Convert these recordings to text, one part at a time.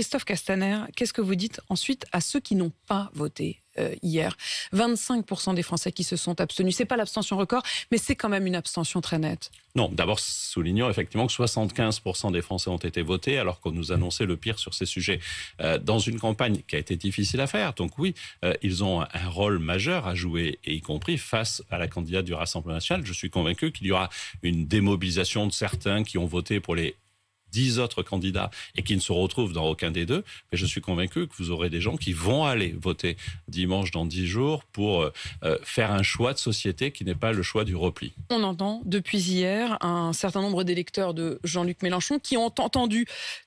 Christophe Castaner, qu'est-ce que vous dites ensuite à ceux qui n'ont pas voté euh, hier 25% des Français qui se sont abstenus. C'est pas l'abstention record, mais c'est quand même une abstention très nette. Non, d'abord soulignons effectivement que 75% des Français ont été votés alors qu'on nous annonçait le pire sur ces sujets. Euh, dans une campagne qui a été difficile à faire, donc oui, euh, ils ont un rôle majeur à jouer, et y compris face à la candidate du Rassemblement national. Je suis convaincu qu'il y aura une démobilisation de certains qui ont voté pour les dix autres candidats et qui ne se retrouvent dans aucun des deux, mais je suis convaincu que vous aurez des gens qui vont aller voter dimanche dans dix jours pour euh, euh, faire un choix de société qui n'est pas le choix du repli. On entend depuis hier un certain nombre d'électeurs de Jean-Luc Mélenchon qui ont entendu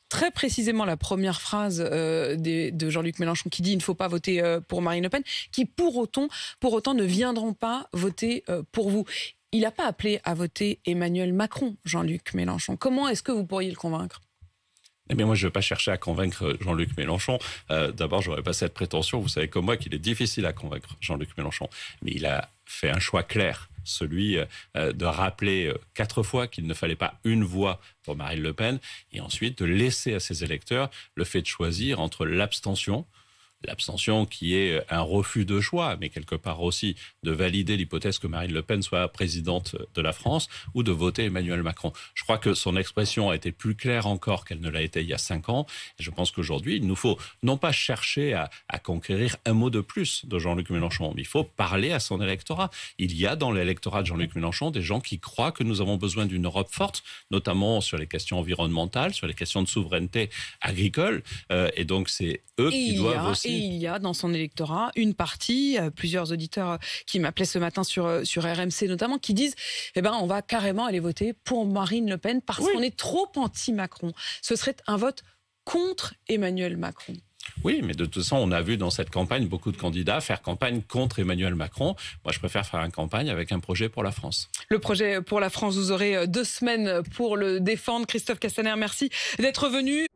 très précisément la première phrase euh, de Jean-Luc Mélenchon qui dit il ne faut pas voter pour Marine Le Pen, qui pour autant, pour autant ne viendront pas voter pour vous il n'a pas appelé à voter Emmanuel Macron, Jean-Luc Mélenchon. Comment est-ce que vous pourriez le convaincre eh bien, moi, je ne vais pas chercher à convaincre Jean-Luc Mélenchon. Euh, d'abord, je n'aurais pas cette prétention. Vous savez comme moi qu'il est difficile à convaincre Jean-Luc Mélenchon. Mais il a fait un choix clair, celui euh, euh, de rappeler quatre fois qu'il ne fallait pas une voix pour Marine Le Pen, et ensuite de laisser à ses électeurs le fait de choisir entre l'abstention, l'abstention qui est euh, un refus de choix, mais quelque part aussi de valider l'hypothèse que Marine Le Pen soit présidente de la France ou de voter Emmanuel Macron. Je crois que son expression a été plus claire encore qu'elle ne l'a été il y a cinq ans. Et je pense qu'aujourd'hui, il nous faut non pas chercher à, conquérir un mot de plus de Jean-Luc Mélenchon, mais il faut parler à son électorat. Il y a dans l'électorat de Jean-Luc Mélenchon des gens qui croient que nous avons besoin d'une Europe forte, notamment sur les questions environnementales, sur les questions de souveraineté agricole. Euh, et donc, c'est eux qui doivent hein, aussi il y a dans son électorat une partie, euh, plusieurs auditeurs euh, qui m'appelaient ce matin sur, euh, sur RMC notamment, qui disent eh ben, on va carrément aller voter pour Marine Le Pen parce qu'on est trop anti-Macron. Ce serait un vote contre Emmanuel Macron. Oui, mais de toute façon, on a vu dans cette campagne beaucoup de candidats faire campagne contre Emmanuel Macron. Moi, je préfère faire une campagne avec un projet pour la France. Le projet pour la France, vous aurez deux semaines pour le défendre. Christophe Castaner, merci d'être venu.